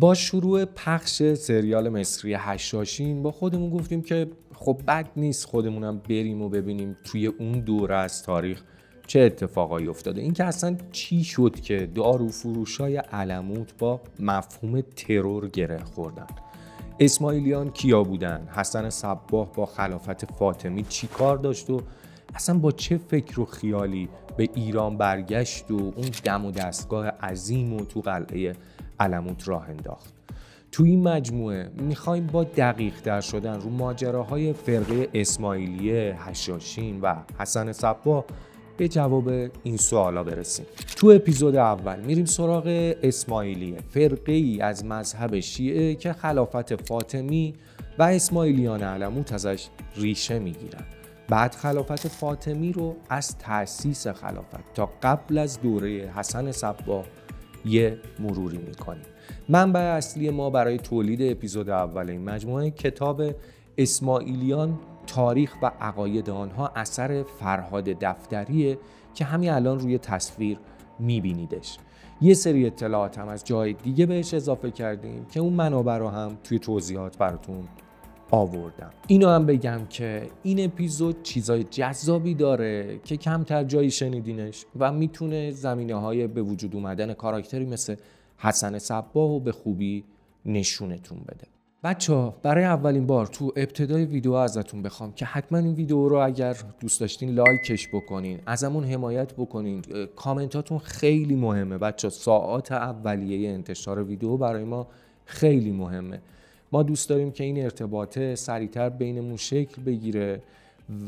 با شروع پخش سریال مصری هشاشین با خودمون گفتیم که خب بد نیست خودمونم بریم و ببینیم توی اون دوره از تاریخ چه اتفاقایی افتاده این که اصلا چی شد که دارو فروشای علموت با مفهوم ترور گره خوردن اسماعیلیان کیا بودن حسن صباه با خلافت فاطمی چی کار داشت و اصلا با چه فکر و خیالی به ایران برگشت و اون دم و دستگاه عظیم و تو قلعه علموت راه انداخت تو این مجموعه میخوایم با دقیق در شدن رو ماجراهای فرقه اسماعیلیه، هشاشین و حسن صبا به جواب این سوالا برسیم تو اپیزود اول میریم سراغ اسماعیلیه فرقه ای از مذهب شیعه که خلافت فاطمی و اسماعیلیان علموت ازش ریشه میگیرن بعد خلافت فاطمی رو از تاسیس خلافت تا قبل از دوره حسن صبا یه مروری میکنیم منبع اصلی ما برای تولید اپیزود اول این مجموعه کتاب اسماعیلیان تاریخ و عقاید آنها اثر فرهاد دفتریه که همین الان روی تصویر میبینیدش یه سری اطلاعات هم از جای دیگه بهش اضافه کردیم که اون منابع رو هم توی توضیحات براتون آوردم اینو هم بگم که این اپیزود چیزای جذابی داره که کمتر جایی شنیدینش و میتونه زمینه های به وجود اومدن کاراکتری مثل حسن صباه و به خوبی نشونتون بده بچه ها برای اولین بار تو ابتدای ویدیو ازتون بخوام که حتما این ویدیو رو اگر دوست داشتین لایکش بکنین ازمون حمایت بکنین کامنتاتون خیلی مهمه بچه ساعت ساعات اولیه انتشار ویدیو برای ما خیلی مهمه ما دوست داریم که این ارتباطه سریعتر بینمون شکل بگیره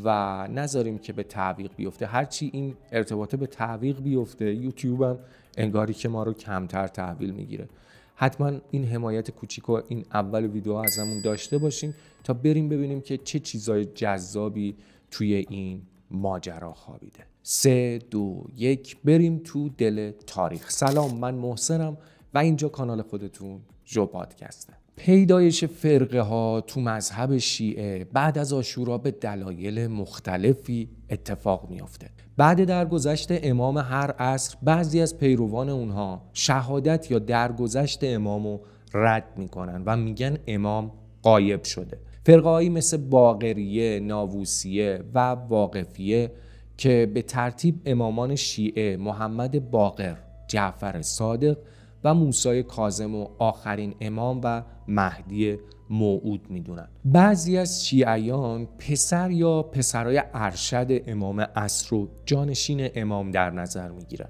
و نذاریم که به تعویق بیفته هرچی این ارتباطه به تعویق بیفته یوتیوب هم انگاری که ما رو کمتر تحویل میگیره حتما این حمایت کوچیک و این اول ویدیو ازمون داشته باشین تا بریم ببینیم که چه چیزای جذابی توی این ماجرا خوابیده سه دو یک بریم تو دل تاریخ سلام من محسنم و اینجا کانال خودتون جو پادکسته پیدایش فرقه ها تو مذهب شیعه بعد از آشورا به دلایل مختلفی اتفاق میافته بعد درگذشت امام هر عصر بعضی از پیروان اونها شهادت یا درگذشت امام رو رد میکنن و میگن امام قایب شده فرقههایی مثل باقریه، ناووسیه و واقفیه که به ترتیب امامان شیعه محمد باقر، جعفر صادق و موسای کازم و آخرین امام و مهدی موعود میدونن بعضی از شیعیان پسر یا پسرای ارشد امام عصر و جانشین امام در نظر میگیرن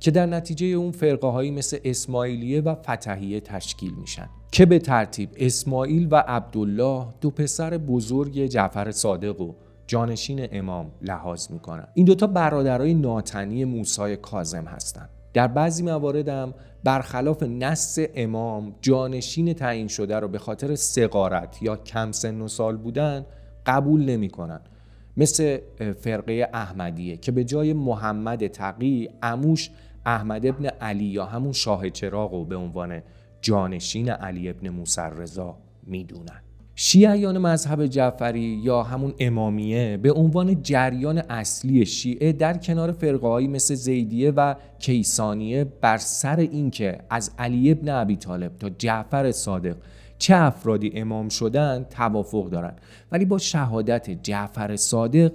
که در نتیجه اون فرقه هایی مثل اسماعیلیه و فتحیه تشکیل میشن که به ترتیب اسماعیل و عبدالله دو پسر بزرگ جعفر صادق و جانشین امام لحاظ میکنن این دوتا برادرای ناتنی موسای کازم هستند در بعضی موارد هم برخلاف نص امام جانشین تعیین شده رو به خاطر سقارت یا کم سن و سال بودن قبول نمی کنن. مثل فرقه احمدیه که به جای محمد تقی عموش احمد ابن علی یا همون شاه چراغ رو به عنوان جانشین علی ابن موسر رضا میدونن شیعیان مذهب جعفری یا همون امامیه به عنوان جریان اصلی شیعه در کنار فرقههایی مثل زیدیه و کیسانیه بر سر اینکه از علی ابن ابی طالب تا جعفر صادق چه افرادی امام شدن توافق دارند ولی با شهادت جعفر صادق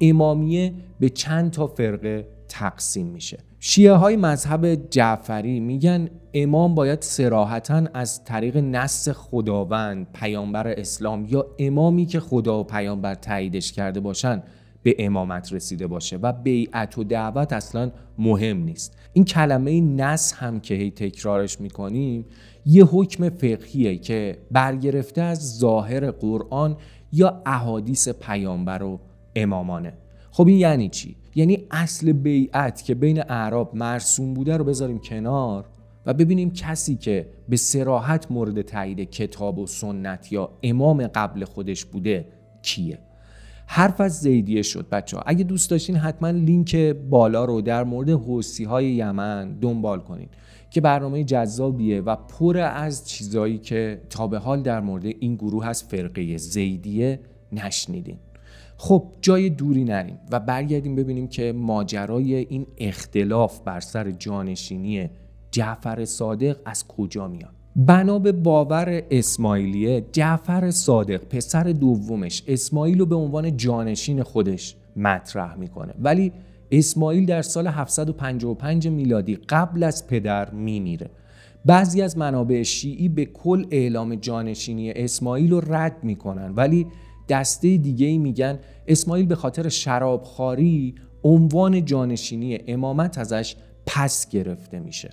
امامیه به چند تا فرقه تقسیم میشه شیعه های مذهب جعفری میگن امام باید سراحتا از طریق نص خداوند پیامبر اسلام یا امامی که خدا و پیامبر تاییدش کرده باشن به امامت رسیده باشه و بیعت و دعوت اصلا مهم نیست این کلمه نس هم که هی تکرارش میکنیم یه حکم فقهیه که برگرفته از ظاهر قرآن یا احادیث پیامبر و امامانه خب این یعنی چی؟ یعنی اصل بیعت که بین اعراب مرسوم بوده رو بذاریم کنار و ببینیم کسی که به سراحت مورد تایید کتاب و سنت یا امام قبل خودش بوده کیه حرف از زیدیه شد بچه ها اگه دوست داشتین حتما لینک بالا رو در مورد حوسی های یمن دنبال کنین که برنامه جذابیه و پر از چیزایی که تا به حال در مورد این گروه از فرقه زیدیه نشنیدین خب جای دوری نریم و برگردیم ببینیم که ماجرای این اختلاف بر سر جانشینی جعفر صادق از کجا میاد بنا به باور اسماعیلیه جعفر صادق پسر دومش اسماعیل رو به عنوان جانشین خودش مطرح میکنه ولی اسماعیل در سال 755 میلادی قبل از پدر میمیره بعضی از منابع شیعی به کل اعلام جانشینی اسماعیل رو رد میکنن ولی دسته دیگه ای میگن اسماعیل به خاطر شرابخواری عنوان جانشینی امامت ازش پس گرفته میشه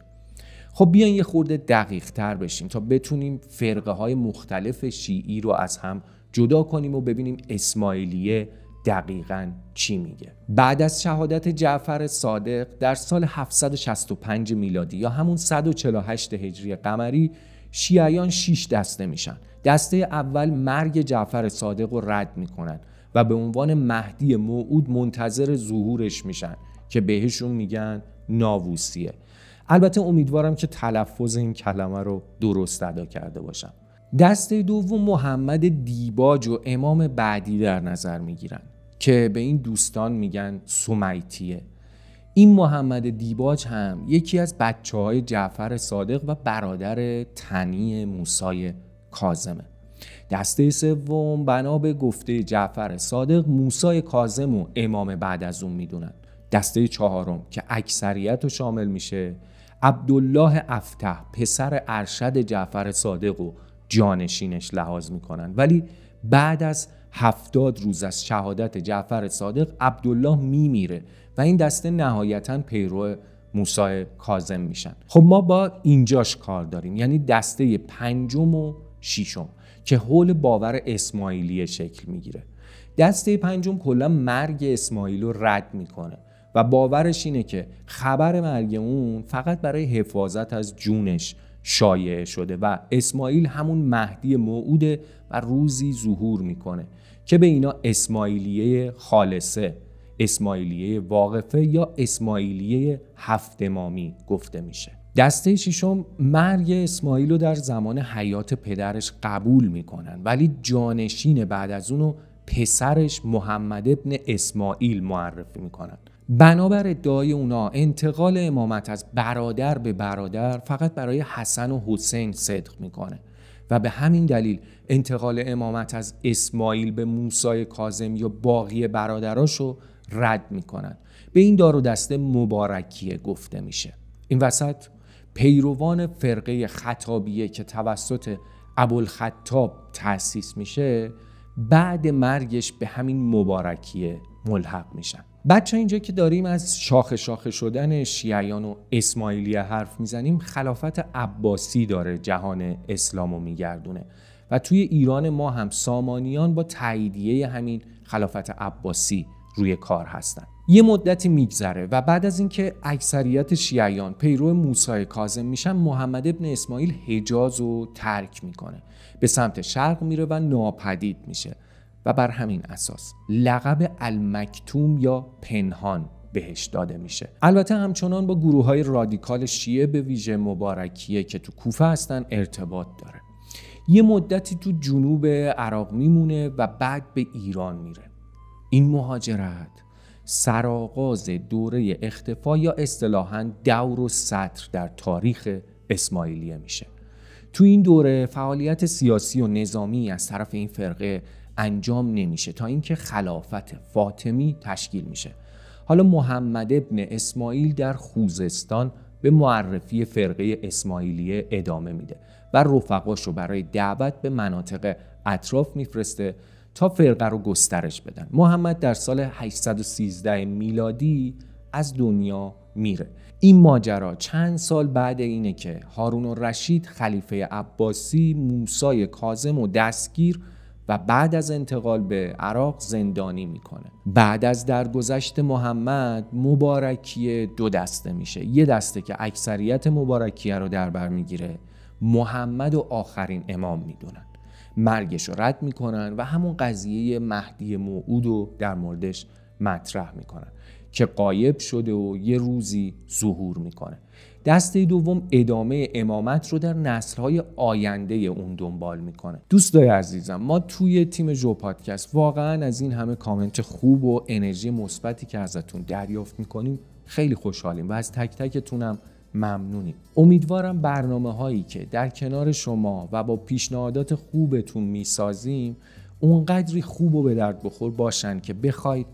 خب بیاین یه خورده دقیق تر بشیم تا بتونیم فرقه های مختلف شیعی رو از هم جدا کنیم و ببینیم اسماعیلیه دقیقا چی میگه بعد از شهادت جعفر صادق در سال 765 میلادی یا همون 148 هجری قمری شیعیان 6 دسته میشن دسته اول مرگ جعفر صادق رو رد میکنن و به عنوان مهدی موعود منتظر ظهورش میشن که بهشون میگن ناووسیه البته امیدوارم که تلفظ این کلمه رو درست ادا کرده باشم دسته دوم محمد دیباج و امام بعدی در نظر میگیرن که به این دوستان میگن سمیتیه این محمد دیباج هم یکی از بچه های جعفر صادق و برادر تنی موسای کازمه دسته سوم بنا به گفته جعفر صادق موسای کازم و امام بعد از اون میدونن دسته چهارم که اکثریت رو شامل میشه عبدالله افتح پسر ارشد جعفر صادق و جانشینش لحاظ میکنن ولی بعد از هفتاد روز از شهادت جعفر صادق عبدالله میمیره و این دسته نهایتا پیرو موسای کازم میشن خب ما با اینجاش کار داریم یعنی دسته پنجم و ششم که حول باور اسماعیلی شکل میگیره دسته پنجم کلا مرگ اسماعیل رو رد میکنه و باورش اینه که خبر مرگ اون فقط برای حفاظت از جونش شایعه شده و اسماعیل همون مهدی موعوده و روزی ظهور میکنه که به اینا اسماعیلیه خالصه اسماعیلیه واقفه یا اسماعیلیه هفتمامی گفته میشه دسته شیشم مرگ اسماعیل رو در زمان حیات پدرش قبول میکنن ولی جانشین بعد از اونو پسرش محمد ابن اسماعیل معرفی میکنن بنابر ادعای اونا انتقال امامت از برادر به برادر فقط برای حسن و حسین صدق میکنه و به همین دلیل انتقال امامت از اسماعیل به موسای کازم یا باقی برادراشو رد میکنن به این دار و دسته مبارکیه گفته میشه این وسط پیروان فرقه خطابیه که توسط ابوالخطاب تأسیس میشه بعد مرگش به همین مبارکیه ملحق میشن بچه اینجا که داریم از شاخ شاخه شدن شیعیان و اسماعیلیه حرف میزنیم خلافت عباسی داره جهان اسلام و میگردونه و توی ایران ما هم سامانیان با تاییدیه همین خلافت عباسی روی کار هستند یه مدتی میگذره و بعد از اینکه اکثریت شیعیان پیرو موسای کازم میشن محمد ابن اسماعیل حجاز ترک میکنه به سمت شرق میره و ناپدید میشه و بر همین اساس لقب المکتوم یا پنهان بهش داده میشه البته همچنان با گروه های رادیکال شیعه به ویژه مبارکیه که تو کوفه هستن ارتباط داره یه مدتی تو جنوب عراق میمونه و بعد به ایران میره این مهاجرت سرآغاز دوره اختفا یا اصطلاحا دور و سطر در تاریخ اسماعیلیه میشه تو این دوره فعالیت سیاسی و نظامی از طرف این فرقه انجام نمیشه تا اینکه خلافت فاطمی تشکیل میشه حالا محمد ابن اسماعیل در خوزستان به معرفی فرقه اسماعیلیه ادامه میده و رفقاش رو برای دعوت به مناطق اطراف میفرسته تا فرقه رو گسترش بدن محمد در سال 813 میلادی از دنیا میره این ماجرا چند سال بعد اینه که هارون و رشید خلیفه عباسی موسای کازم و دستگیر و بعد از انتقال به عراق زندانی میکنه بعد از درگذشت محمد مبارکیه دو دسته میشه یه دسته که اکثریت مبارکیه رو در بر میگیره محمد و آخرین امام میدونن مرگش رو رد میکنن و همون قضیه مهدی موعود رو در موردش مطرح میکنن که قایب شده و یه روزی ظهور میکنه دسته دوم ادامه امامت رو در نسلهای آینده اون دنبال میکنه دوستای عزیزم ما توی تیم جو پادکست واقعا از این همه کامنت خوب و انرژی مثبتی که ازتون دریافت میکنیم خیلی خوشحالیم و از تک تکتونم ممنونیم امیدوارم برنامه هایی که در کنار شما و با پیشنهادات خوبتون میسازیم اونقدری خوب و به درد بخور باشن که بخواید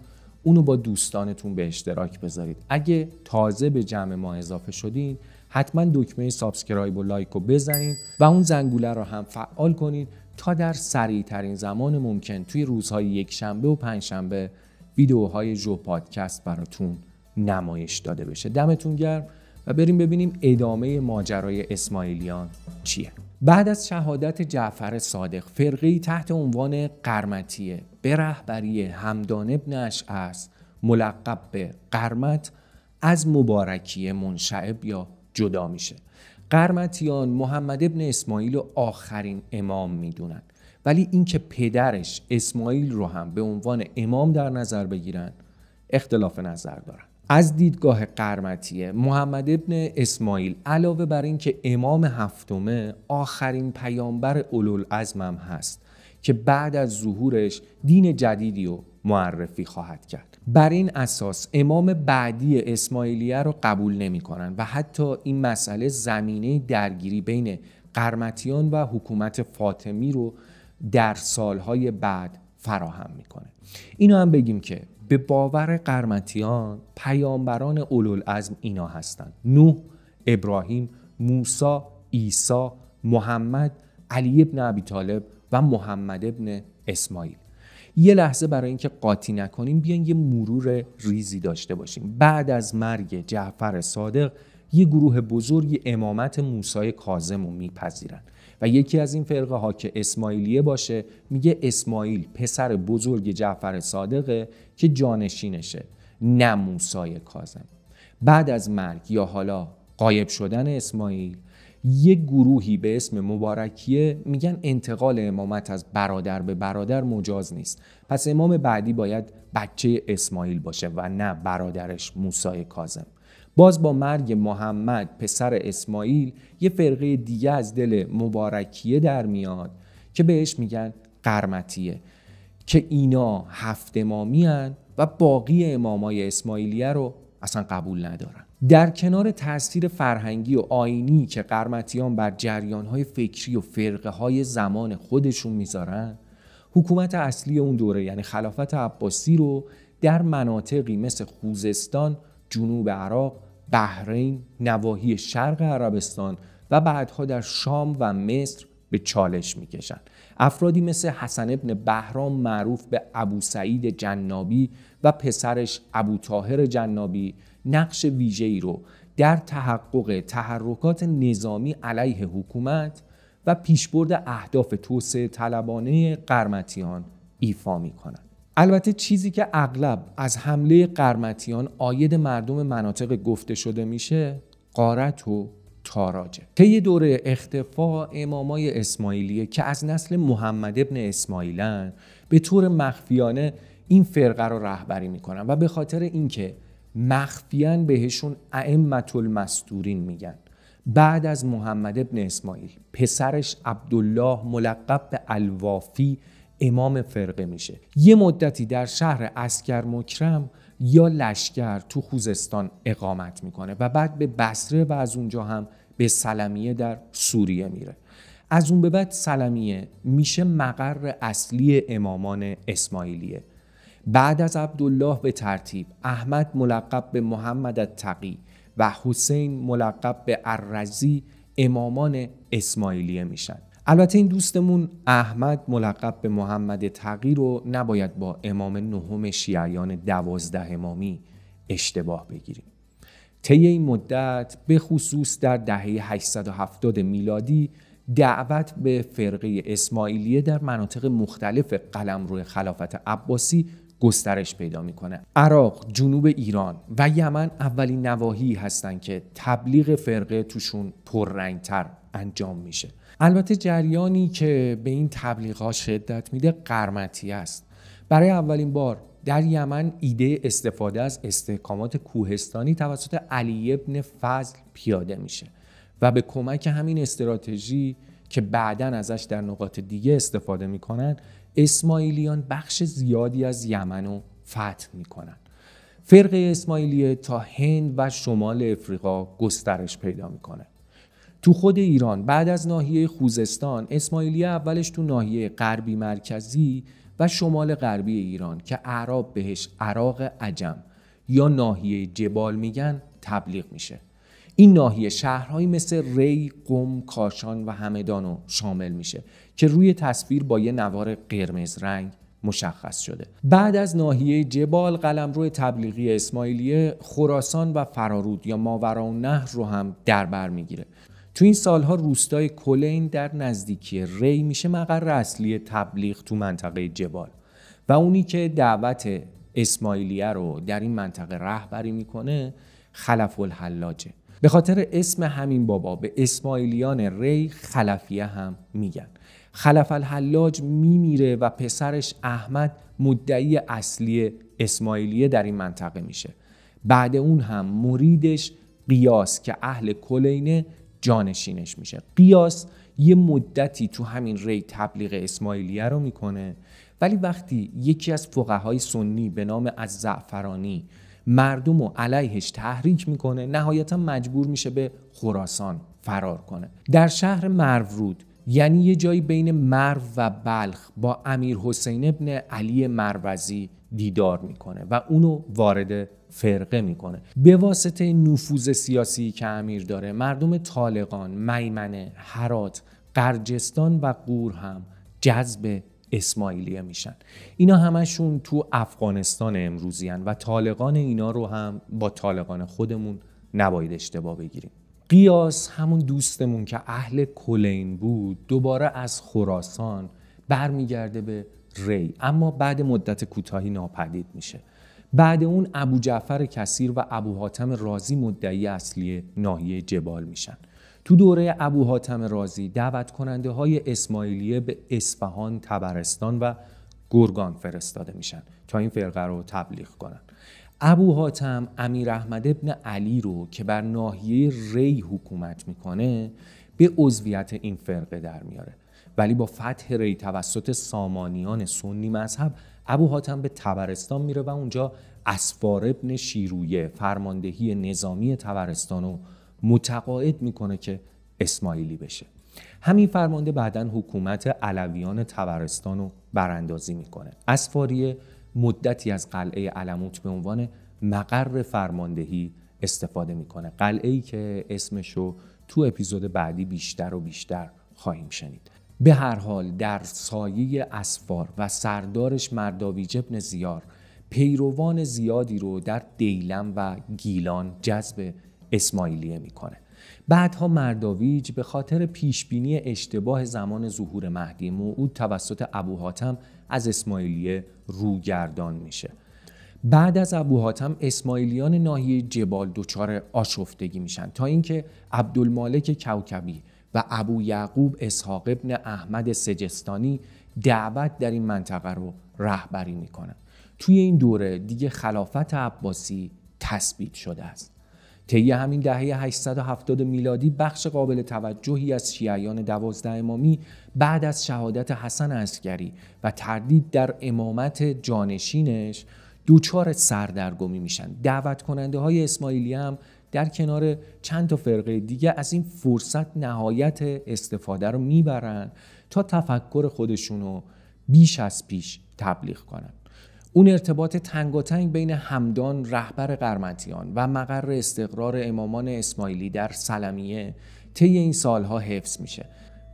اونو با دوستانتون به اشتراک بذارید اگه تازه به جمع ما اضافه شدین حتما دکمه سابسکرایب و لایک رو بزنید و اون زنگوله رو هم فعال کنید تا در سریع ترین زمان ممکن توی روزهای یک شنبه و پنج شنبه ویدیوهای جو پادکست براتون نمایش داده بشه دمتون گرم و بریم ببینیم ادامه ماجرای اسماعیلیان چیه بعد از شهادت جعفر صادق فرقی تحت عنوان قرمتیه به رهبری همدان ابن اشعث ملقب به قرمت از مبارکی منشعب یا جدا میشه قرمتیان محمد ابن اسماعیل رو آخرین امام میدونن ولی اینکه پدرش اسماعیل رو هم به عنوان امام در نظر بگیرن اختلاف نظر دارن از دیدگاه قرمتیه محمد ابن اسماعیل علاوه بر اینکه امام هفتمه آخرین پیامبر هم هست که بعد از ظهورش دین جدیدی و معرفی خواهد کرد بر این اساس امام بعدی اسماعیلیه رو قبول نمی کنن و حتی این مسئله زمینه درگیری بین قرمتیان و حکومت فاطمی رو در سالهای بعد فراهم میکنه اینو هم بگیم که به باور قرمتیان پیامبران ازم اینا هستند نوح ابراهیم موسا، عیسی محمد علی ابن ابی طالب و محمد ابن اسماعیل یه لحظه برای اینکه قاطی نکنیم بیان یه مرور ریزی داشته باشیم بعد از مرگ جعفر صادق یه گروه بزرگی امامت موسای کاظم رو میپذیرند و یکی از این فرقه ها که اسماعیلیه باشه میگه اسماعیل پسر بزرگ جعفر صادقه که جانشینشه نه موسای کازم بعد از مرگ یا حالا قایب شدن اسماعیل یک گروهی به اسم مبارکیه میگن انتقال امامت از برادر به برادر مجاز نیست پس امام بعدی باید بچه اسماعیل باشه و نه برادرش موسای کازم. باز با مرگ محمد پسر اسماعیل یه فرقه دیگه از دل مبارکیه در میاد که بهش میگن قرمتیه که اینا هفت امامی و باقی امامای اسماعیلیه رو اصلا قبول ندارن در کنار تاثیر فرهنگی و آینی که قرمتیان بر جریانهای فکری و فرقه های زمان خودشون میذارن حکومت اصلی اون دوره یعنی خلافت عباسی رو در مناطقی مثل خوزستان، جنوب عراق بهرین، نواحی شرق عربستان و بعدها در شام و مصر به چالش میکشند. افرادی مثل حسن ابن بهرام معروف به ابو سعید جنابی و پسرش ابو تاهر جنابی نقش ویژه‌ای رو در تحقق تحرکات نظامی علیه حکومت و پیشبرد اهداف توسعه طلبانه قرمتیان ایفا می البته چیزی که اغلب از حمله قرمتیان آید مردم مناطق گفته شده میشه قارت و تاراجه طی دوره اختفا امامای اسماعیلیه که از نسل محمد ابن اسماعیلن به طور مخفیانه این فرقه رو رهبری میکنن و به خاطر اینکه مخفیان بهشون ائمت المستورین میگن بعد از محمد ابن اسماعیل پسرش عبدالله ملقب به الوافی امام فرقه میشه یه مدتی در شهر اسکر مکرم یا لشکر تو خوزستان اقامت میکنه و بعد به بسره و از اونجا هم به سلمیه در سوریه میره از اون به بعد سلمیه میشه مقر اصلی امامان اسماعیلیه بعد از عبدالله به ترتیب احمد ملقب به محمد التقی و حسین ملقب به الرزی امامان اسماعیلیه میشن البته این دوستمون احمد ملقب به محمد تقی رو نباید با امام نهم شیعیان دوازده امامی اشتباه بگیریم طی این مدت به خصوص در دهه 870 میلادی دعوت به فرقه اسماعیلیه در مناطق مختلف روی خلافت عباسی گسترش پیدا میکنه عراق جنوب ایران و یمن اولین نواحی هستند که تبلیغ فرقه توشون پررنگتر انجام میشه البته جریانی که به این ها شدت میده قرمتی است برای اولین بار در یمن ایده استفاده از استحکامات کوهستانی توسط علی ابن فضل پیاده میشه و به کمک همین استراتژی که بعدا ازش در نقاط دیگه استفاده میکنن اسماعیلیان بخش زیادی از یمن رو فتح میکنن فرقه اسماعیلیه تا هند و شمال افریقا گسترش پیدا میکنه تو خود ایران بعد از ناحیه خوزستان اسماعیلیه اولش تو ناحیه غربی مرکزی و شمال غربی ایران که اعراب بهش عراق عجم یا ناحیه جبال میگن تبلیغ میشه این ناحیه شهرهایی مثل ری، قم، کاشان و همدان رو شامل میشه که روی تصویر با یه نوار قرمز رنگ مشخص شده بعد از ناحیه جبال قلمرو تبلیغی اسماعیلیه خراسان و فرارود یا ماورا و رو هم در بر میگیره تو این سالها روستای کلین در نزدیکی ری میشه مقر اصلی تبلیغ تو منطقه جبال و اونی که دعوت اسماعیلیه رو در این منطقه رهبری میکنه خلف الحلاجه به خاطر اسم همین بابا به اسماعیلیان ری خلفیه هم میگن خلف الحلاج میمیره و پسرش احمد مدعی اصلی اسماعیلیه در این منطقه میشه بعد اون هم مریدش قیاس که اهل کلینه جانشینش میشه قیاس یه مدتی تو همین ری تبلیغ اسماعیلیه رو میکنه ولی وقتی یکی از فقهای سنی به نام از زعفرانی مردم و علیهش تحریک میکنه نهایتا مجبور میشه به خراسان فرار کنه در شهر مرورود یعنی یه جایی بین مرو و بلخ با امیر حسین ابن علی مروزی دیدار میکنه و اونو وارد فرقه میکنه به واسطه نفوذ سیاسی که امیر داره مردم طالقان، میمنه، هرات، قرجستان و قور هم جذب اسماعیلیه میشن اینا همشون تو افغانستان امروزی هن و طالقان اینا رو هم با طالقان خودمون نباید اشتباه بگیریم قیاس همون دوستمون که اهل کلین بود دوباره از خراسان برمیگرده به ری اما بعد مدت کوتاهی ناپدید میشه بعد اون ابو جعفر کثیر و ابو حاتم رازی مدعی اصلی ناحیه جبال میشن تو دوره ابو حاتم رازی دعوت کننده های اسماعیلیه به اصفهان، تبرستان و گرگان فرستاده میشن تا این فرقه رو تبلیغ کنن ابو حاتم امیر احمد ابن علی رو که بر ناحیه ری حکومت میکنه به عضویت این فرقه در میاره ولی با فتح ری توسط سامانیان سنی مذهب ابو حاتم به تبرستان میره و اونجا اسفار ابن شیرویه فرماندهی نظامی تبرستان رو متقاعد میکنه که اسماعیلی بشه همین فرمانده بعدا حکومت علویان تبرستان رو براندازی میکنه اسفاریه مدتی از قلعه علموت به عنوان مقر فرماندهی استفاده میکنه قلعه ای که اسمشو تو اپیزود بعدی بیشتر و بیشتر خواهیم شنید به هر حال در سایه اسفار و سردارش مرداویج ابن زیار پیروان زیادی رو در دیلم و گیلان جذب اسماعیلیه میکنه بعدها مرداویج به خاطر پیشبینی اشتباه زمان ظهور مهدی موعود توسط ابو حاتم از اسماعیلیه روگردان میشه بعد از ابو حاتم اسماعیلیان ناحیه جبال دچار آشفتگی میشن تا اینکه عبدالمالک کوکبی و ابو یعقوب اسحاق ابن احمد سجستانی دعوت در این منطقه رو رهبری میکنن توی این دوره دیگه خلافت عباسی تثبیت شده است طی همین دهه 870 میلادی بخش قابل توجهی از شیعیان دوازده امامی بعد از شهادت حسن اسکری و تردید در امامت جانشینش دوچار سردرگمی میشن دعوت کننده های اسماعیلی هم در کنار چند تا فرقه دیگه از این فرصت نهایت استفاده رو میبرن تا تفکر خودشون رو بیش از پیش تبلیغ کنن اون ارتباط تنگاتنگ بین همدان رهبر قرمتیان و مقر استقرار امامان اسماعیلی در سلمیه طی این سالها حفظ میشه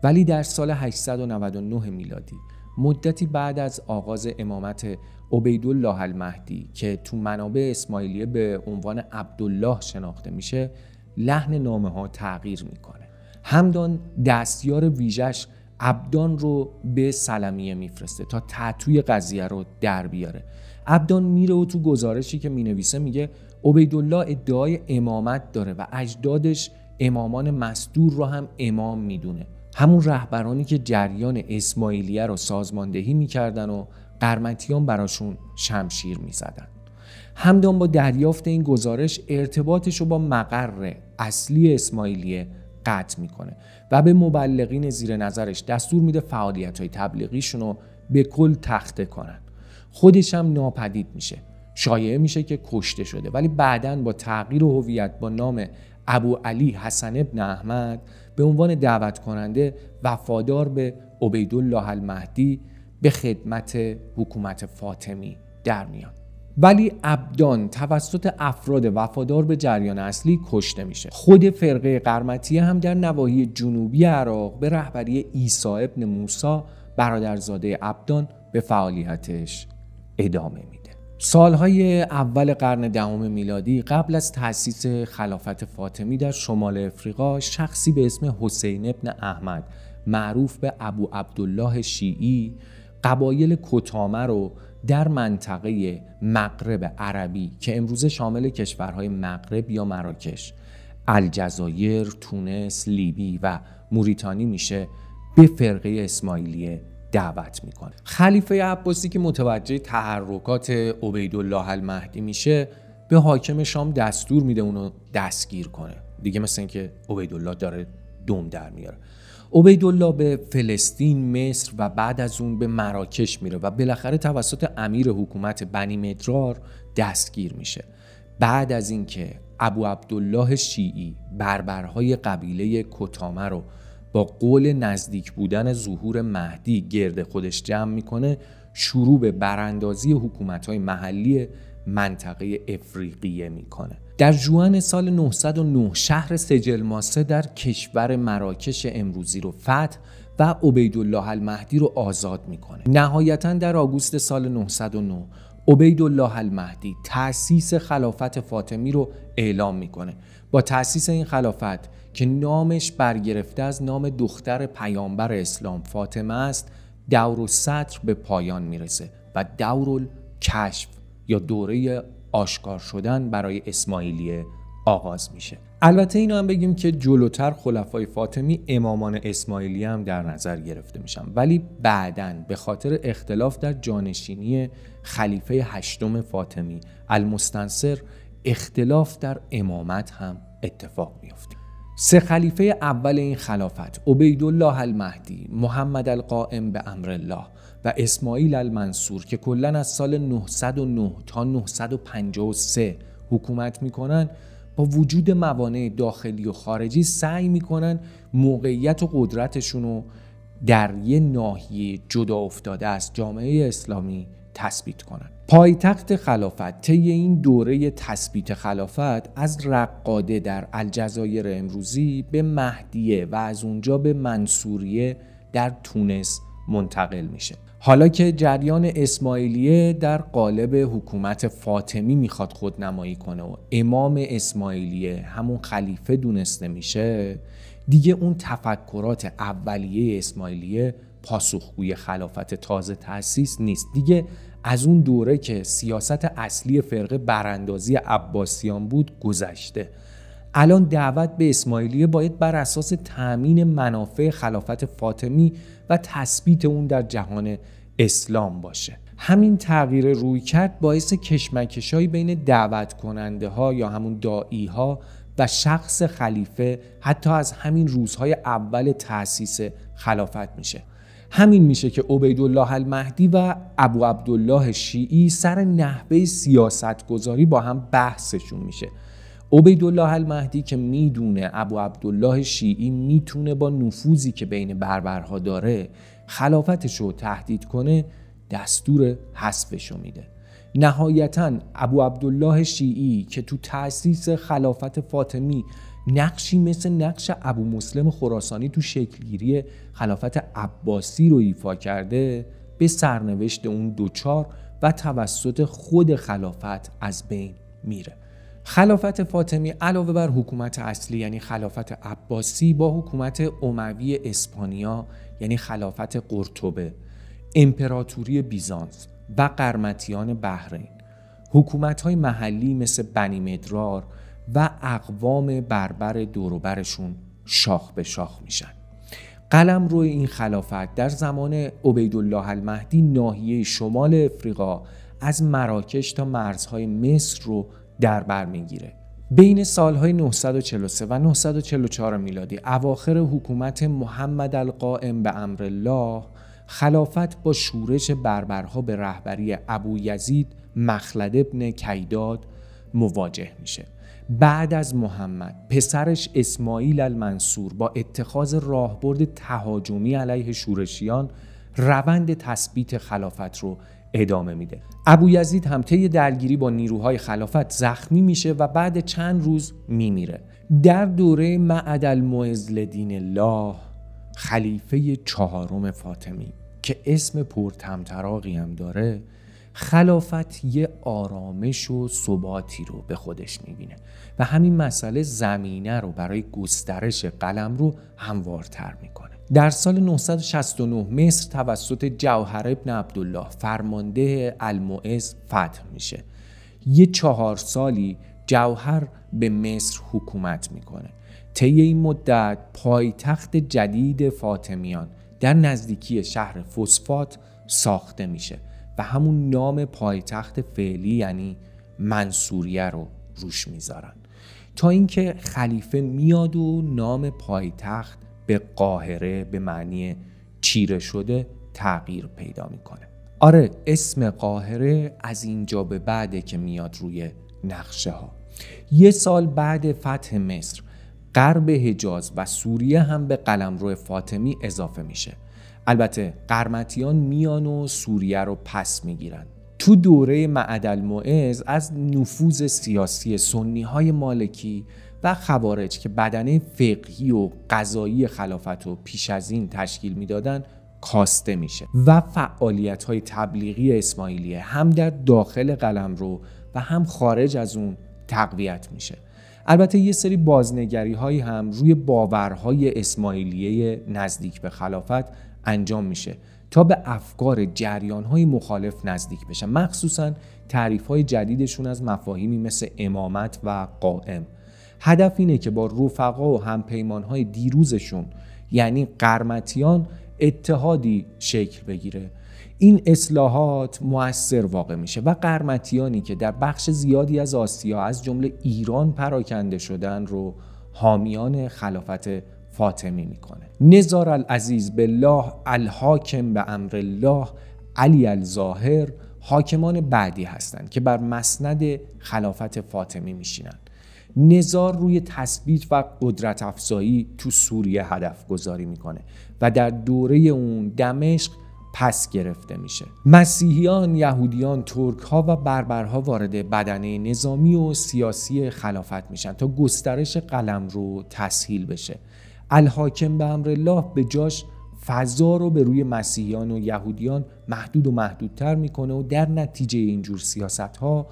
ولی در سال 899 میلادی مدتی بعد از آغاز امامت عبیدالله المهدی که تو منابع اسماعیلیه به عنوان عبدالله شناخته میشه لحن نامه ها تغییر میکنه همدان دستیار ویژش عبدان رو به سلمیه میفرسته تا تطوی قضیه رو در بیاره عبدان میره و تو گزارشی که مینویسه میگه عبیدالله ادعای امامت داره و اجدادش امامان مصدور رو هم امام میدونه همون رهبرانی که جریان اسماعیلیه رو سازماندهی میکردن و قرمتیان براشون شمشیر میزدن همدان با دریافت این گزارش ارتباطش رو با مقر اصلی اسماعیلیه قطع میکنه و به مبلغین زیر نظرش دستور میده فعالیت های تبلیغیشون رو به کل تخته کنن خودش هم ناپدید میشه شایعه میشه که کشته شده ولی بعدا با تغییر هویت با نام ابو علی حسن ابن احمد به عنوان دعوت کننده وفادار به عبیدالله المهدی به خدمت حکومت فاطمی در میان ولی ابدان توسط افراد وفادار به جریان اصلی کشته میشه خود فرقه قرمتیه هم در نواحی جنوبی عراق به رهبری عیسی ابن موسی برادرزاده ابدان به فعالیتش ادامه میده سالهای اول قرن دهم میلادی قبل از تأسیس خلافت فاطمی در شمال افریقا شخصی به اسم حسین ابن احمد معروف به ابو عبدالله شیعی قبایل کتامه رو در منطقه مغرب عربی که امروز شامل کشورهای مغرب یا مراکش الجزایر، تونس، لیبی و موریتانی میشه به فرقه اسماعیلیه دعوت میکنه خلیفه عباسی که متوجه تحرکات عبیدالله المهدی میشه به حاکم شام دستور میده اونو دستگیر کنه دیگه مثل اینکه عبیدالله داره دوم در میاره عبیدالله به فلسطین، مصر و بعد از اون به مراکش میره و بالاخره توسط امیر حکومت بنی مدرار دستگیر میشه بعد از اینکه ابو عبدالله شیعی بربرهای قبیله کتامه رو با قول نزدیک بودن ظهور مهدی گرد خودش جمع میکنه شروع به براندازی حکومت محلی منطقه افریقیه میکنه در جوان سال 909 شهر سجلماسه در کشور مراکش امروزی رو فتح و عبیدالله المهدی رو آزاد میکنه نهایتا در آگوست سال 909 عبیدالله المهدی تأسیس خلافت فاطمی رو اعلام میکنه با تأسیس این خلافت که نامش برگرفته از نام دختر پیامبر اسلام فاطمه است دور و سطر به پایان میرسه و دور کشف یا دوره آشکار شدن برای اسماعیلیه آغاز میشه البته اینو هم بگیم که جلوتر خلفای فاطمی امامان اسماعیلی هم در نظر گرفته میشن ولی بعدا به خاطر اختلاف در جانشینی خلیفه هشتم فاطمی المستنصر اختلاف در امامت هم اتفاق میفته سه خلیفه اول این خلافت عبیدالله المهدی، محمد القائم به امر الله و اسماعیل المنصور که کلا از سال 909 تا 953 حکومت میکنن با وجود موانع داخلی و خارجی سعی میکنن موقعیت و قدرتشون رو در یه ناحیه جدا افتاده از جامعه اسلامی تثبیت کنن پایتخت خلافت طی این دوره تثبیت خلافت از رقاده در الجزایر امروزی به مهدیه و از اونجا به منصوریه در تونس منتقل میشه حالا که جریان اسماعیلیه در قالب حکومت فاطمی میخواد خود نمایی کنه و امام اسماعیلیه همون خلیفه دونسته میشه دیگه اون تفکرات اولیه اسماعیلیه پاسخگوی خلافت تازه تاسیس نیست دیگه از اون دوره که سیاست اصلی فرقه براندازی عباسیان بود گذشته الان دعوت به اسماعیلیه باید بر اساس تأمین منافع خلافت فاطمی و تثبیت اون در جهان اسلام باشه همین تغییر روی کرد باعث کشمکشهایی بین دعوت کننده ها یا همون دایی ها و شخص خلیفه حتی از همین روزهای اول تأسیس خلافت میشه همین میشه که عبیدالله المهدی و ابو عبدالله شیعی سر نحوه گذاری با هم بحثشون میشه عبیدالله المهدی که میدونه ابو عبدالله شیعی میتونه با نفوذی که بین بربرها داره خلافتش رو تهدید کنه دستور حذفش میده نهایتا ابو عبدالله شیعی که تو تأسیس خلافت فاطمی نقشی مثل نقش ابو مسلم خراسانی تو شکلگیری خلافت عباسی رو ایفا کرده به سرنوشت اون دوچار و توسط خود خلافت از بین میره خلافت فاطمی علاوه بر حکومت اصلی یعنی خلافت عباسی با حکومت اموی اسپانیا یعنی خلافت قرطبه امپراتوری بیزانس و قرمتیان بحرین حکومت های محلی مثل بنی مدرار و اقوام بربر دوروبرشون شاخ به شاخ میشن قلم روی این خلافت در زمان عبیدالله المهدی ناحیه شمال افریقا از مراکش تا مرزهای مصر رو در بر میگیره بین سالهای 943 و 944 میلادی اواخر حکومت محمد القائم به امر الله خلافت با شورش بربرها به رهبری ابو یزید مخلد ابن کیداد مواجه میشه بعد از محمد پسرش اسماعیل المنصور با اتخاذ راهبرد تهاجمی علیه شورشیان روند تثبیت خلافت رو ادامه میده یزید هم طی درگیری با نیروهای خلافت زخمی میشه و بعد چند روز میمیره در دوره معد المعز الله خلیفه چهارم فاطمی که اسم پرتمتراقی هم داره خلافت یه آرامش و ثباتی رو به خودش میبینه و همین مسئله زمینه رو برای گسترش قلم رو هموارتر میکنه در سال 969 مصر توسط جوهر ابن عبدالله فرمانده المعز فتح میشه یه چهار سالی جوهر به مصر حکومت میکنه طی این مدت پایتخت جدید فاطمیان در نزدیکی شهر فسفات ساخته میشه و همون نام پایتخت فعلی یعنی منصوریه رو روش میذارن تا اینکه خلیفه میاد و نام پایتخت به قاهره به معنی چیره شده تغییر پیدا میکنه آره اسم قاهره از اینجا به بعده که میاد روی نقشه ها یه سال بعد فتح مصر غرب حجاز و سوریه هم به قلمرو فاطمی اضافه میشه البته قرمتیان میان و سوریه رو پس میگیرن تو دوره معدل معز از نفوذ سیاسی سنی های مالکی و خوارج که بدنه فقهی و قضایی خلافت رو پیش از این تشکیل میدادن کاسته میشه و فعالیت های تبلیغی اسماعیلیه هم در داخل قلم رو و هم خارج از اون تقویت میشه البته یه سری بازنگری هایی هم روی باورهای اسماعیلیه نزدیک به خلافت انجام میشه تا به افکار جریان های مخالف نزدیک بشه مخصوصا تعریف های جدیدشون از مفاهیمی مثل امامت و قائم هدف اینه که با رفقا و همپیمان های دیروزشون یعنی قرمتیان اتحادی شکل بگیره این اصلاحات مؤثر واقع میشه و قرمتیانی که در بخش زیادی از آسیا از جمله ایران پراکنده شدن رو حامیان خلافت فاطمی میکنه نزار العزیز بالله الحاکم به امر الله علی الظاهر حاکمان بعدی هستند که بر مسند خلافت فاطمی میشینند نزار روی تثبیت و قدرت افزایی تو سوریه هدف گذاری میکنه و در دوره اون دمشق پس گرفته میشه مسیحیان، یهودیان، ترک ها و بربرها وارد بدنه نظامی و سیاسی خلافت میشن تا گسترش قلم رو تسهیل بشه الحاکم به امر الله به جاش فضا رو به روی مسیحیان و یهودیان محدود و محدودتر میکنه و در نتیجه اینجور سیاست ها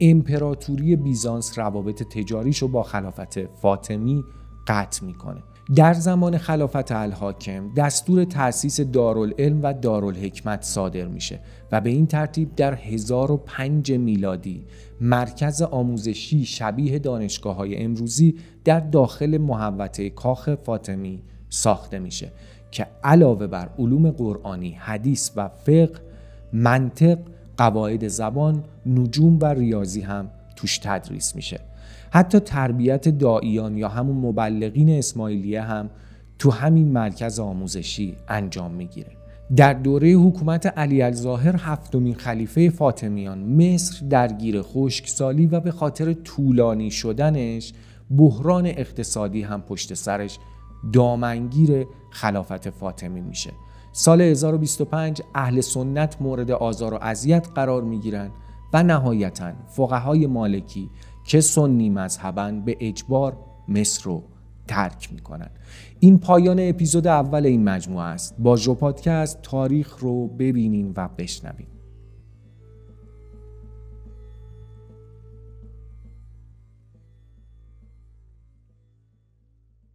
امپراتوری بیزانس روابط تجاریش رو با خلافت فاطمی قطع میکنه در زمان خلافت الحاکم دستور تأسیس دارالعلم و دارالحکمت صادر میشه و به این ترتیب در 1005 میلادی مرکز آموزشی شبیه دانشگاه های امروزی در داخل محوطه کاخ فاطمی ساخته میشه که علاوه بر علوم قرآنی، حدیث و فقه، منطق، قواعد زبان، نجوم و ریاضی هم توش تدریس میشه. حتی تربیت دائیان یا همون مبلغین اسماعیلیه هم تو همین مرکز آموزشی انجام میگیره. در دوره حکومت علی الظاهر هفتمین خلیفه فاطمیان مصر درگیر خشکسالی و به خاطر طولانی شدنش بحران اقتصادی هم پشت سرش دامنگیر خلافت فاطمی میشه سال 1025 اهل سنت مورد آزار و اذیت قرار میگیرند و نهایتا فقهای مالکی که سنی مذهبن به اجبار مصر رو ترک میکنن این پایان اپیزود اول این مجموعه است با ژو پادکست تاریخ رو ببینین و بشنویم